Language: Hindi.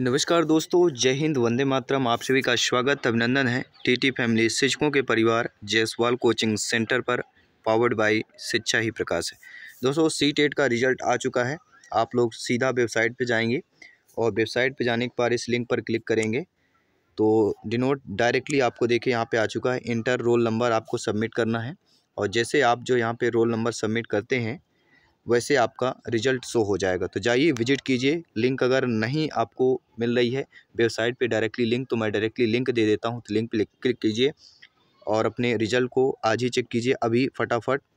नमस्कार दोस्तों जय हिंद वंदे मातरम आप सभी का स्वागत अभिनंदन है टीटी फैमिली शिक्षकों के परिवार जयसवाल कोचिंग सेंटर पर पावर्ड बाय शिक्षा ही प्रकाश है दोस्तों सी टेट e का रिजल्ट आ चुका है आप लोग सीधा वेबसाइट पर जाएंगे और वेबसाइट पर जाने के बाद इस लिंक पर क्लिक करेंगे तो डिनोट डायरेक्टली आपको देखिए यहाँ पर आ चुका है इंटर रोल नंबर आपको सबमिट करना है और जैसे आप जो यहाँ पर रोल नंबर सबमिट करते हैं वैसे आपका रिजल्ट शो हो जाएगा तो जाइए विजिट कीजिए लिंक अगर नहीं आपको मिल रही है वेबसाइट पे डायरेक्टली लिंक तो मैं डायरेक्टली लिंक दे देता हूँ तो लिंक पे क्लिक कीजिए और अपने रिजल्ट को आज ही चेक कीजिए अभी फटाफट